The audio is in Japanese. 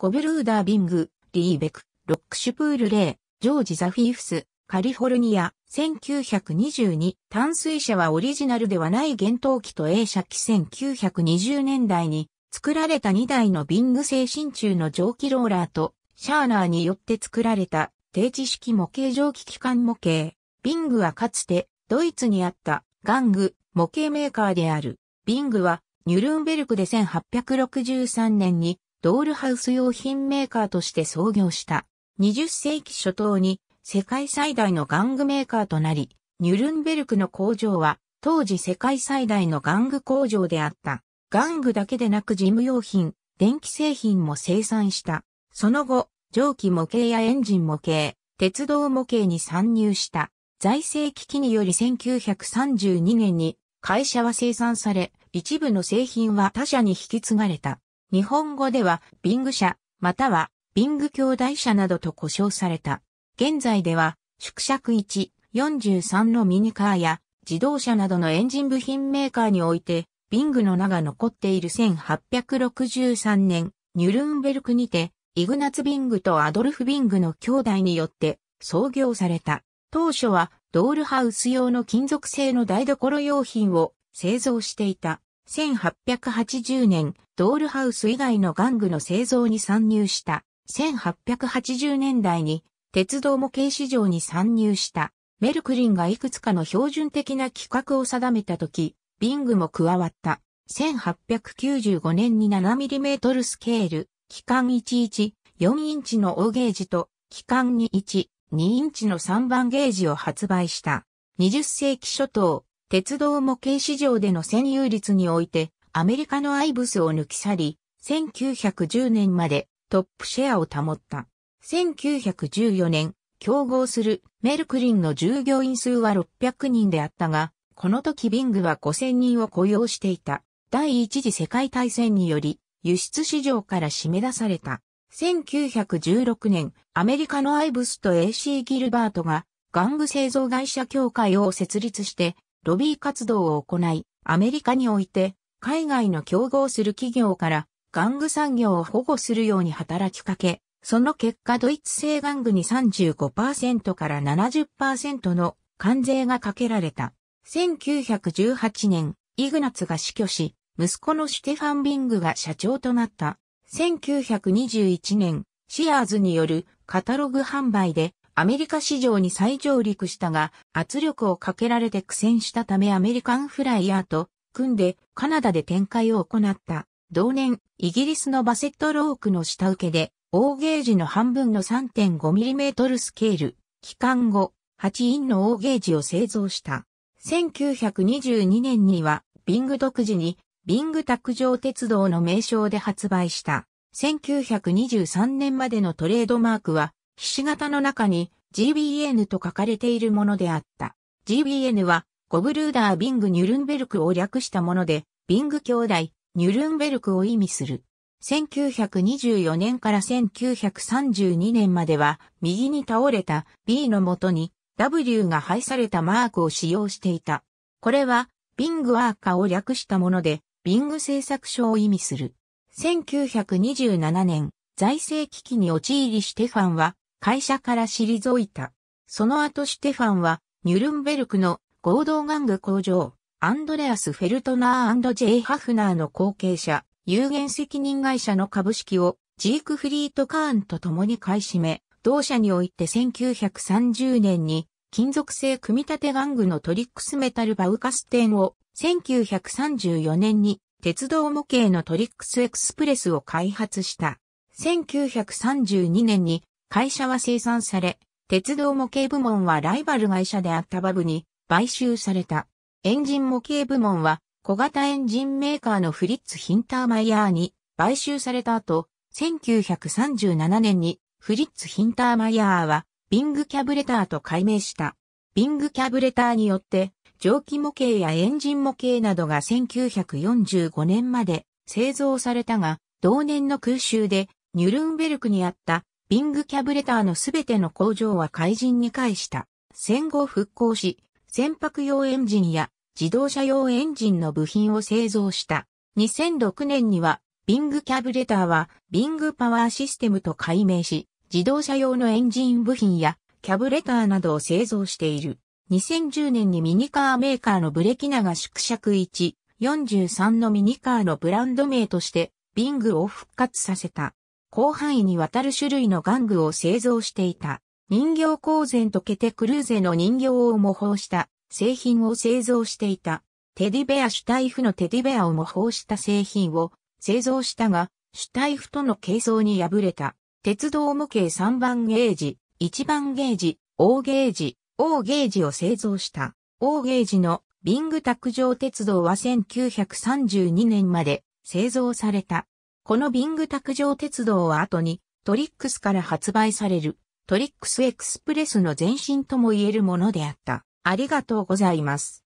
コブルーダー・ビング、リーベク、ロックシュプール・レイ、ジョージ・ザフィーフス、カリフォルニア、1922、淡水車はオリジナルではない厳冬機と A 車機1920年代に作られた2台のビング製新中の蒸気ローラーとシャーナーによって作られた定置式模型蒸気機関模型。ビングはかつてドイツにあったガング模型メーカーである。ビングはニュルンベルクで1863年にドールハウス用品メーカーとして創業した。20世紀初頭に世界最大の玩具メーカーとなり、ニュルンベルクの工場は当時世界最大の玩具工場であった。玩具だけでなく事務用品、電気製品も生産した。その後、蒸気模型やエンジン模型、鉄道模型に参入した。財政危機により1932年に会社は生産され、一部の製品は他社に引き継がれた。日本語では、ビング社、または、ビング兄弟社などと呼称された。現在では、縮尺1、43のミニカーや、自動車などのエンジン部品メーカーにおいて、ビングの名が残っている1863年、ニュルンベルクにて、イグナツ・ビングとアドルフ・ビングの兄弟によって創業された。当初はドールハウス用の金属製の台所用品を製造していた。1880年、ドールハウス以外の玩具の製造に参入した。1880年代に、鉄道模型市場に参入した。メルクリンがいくつかの標準的な規格を定めたとき、ビングも加わった。1895年に 7mm スケール、機関11、4インチの大ゲージと、機関21、2インチの3番ゲージを発売した。20世紀初頭、鉄道模型市場での占有率において、アメリカのアイブスを抜き去り、1910年までトップシェアを保った。1914年、競合するメルクリンの従業員数は600人であったが、この時ビングは5000人を雇用していた。第一次世界大戦により、輸出市場から締め出された。1916年、アメリカのアイブスと AC ギルバートが、玩具製造会社協会を設立して、ロビー活動を行い、アメリカにおいて、海外の競合する企業から、玩具産業を保護するように働きかけ、その結果ドイツ製玩具に35%から70%の関税がかけられた。1918年、イグナツが死去し、息子のシュテファン・ビングが社長となった。1921年、シアーズによるカタログ販売でアメリカ市場に再上陸したが、圧力をかけられて苦戦したためアメリカンフライヤーと組んでカナダで展開を行った。同年、イギリスのバセットロークの下請けで、大ゲージの半分の 3.5mm スケール、期間後、8インの大ゲージを製造した。1922年には、ビング独自に、ビング卓上鉄道の名称で発売した。1923年までのトレードマークは、ひし形の中に GBN と書かれているものであった。GBN は、ゴブルーダー・ビング・ニュルンベルクを略したもので、ビング兄弟、ニュルンベルクを意味する。1924年から1932年までは、右に倒れた B のもとに W が配されたマークを使用していた。これは、ビングアーカーを略したもので、ビング製作所を意味する。1927年、財政危機に陥りステファンは、会社から退いた。その後シュテファンは、ニュルンベルクの合同玩具工場、アンドレアス・フェルトナー &J・ ハフナーの後継者、有限責任会社の株式をジークフリート・カーンと共に買い占め、同社において1930年に金属製組み立て玩具のトリックスメタルバウカステンを1934年に鉄道模型のトリックスエクスプレスを開発した。1932年に会社は生産され、鉄道模型部門はライバル会社であったバブに買収された。エンジン模型部門は小型エンジンメーカーのフリッツ・ヒンターマイヤーに買収された後、1937年にフリッツ・ヒンターマイヤーはビングキャブレターと改名した。ビングキャブレターによって蒸気模型やエンジン模型などが1945年まで製造されたが、同年の空襲でニュルンベルクにあったビングキャブレターのすべての工場は怪人に返した。戦後復興し、船舶用エンジンや自動車用エンジンの部品を製造した。2006年には、ビングキャブレターは、ビングパワーシステムと改名し、自動車用のエンジン部品や、キャブレターなどを製造している。2010年にミニカーメーカーのブレキナが縮尺1、43のミニカーのブランド名として、ビングを復活させた。広範囲にわたる種類の玩具を製造していた。人形公然とケテクルーゼの人形を模倣した製品を製造していた。テディベアシュタイフのテディベアを模倣した製品を製造したが、シュタイフとの軽争に敗れた。鉄道模型3番ゲージ、1番ゲージ、O ゲージ、O ゲージを製造した。O ゲージのビング卓上鉄道は1932年まで製造された。このビング卓上鉄道は後にトリックスから発売されるトリックスエクスプレスの前身とも言えるものであった。ありがとうございます。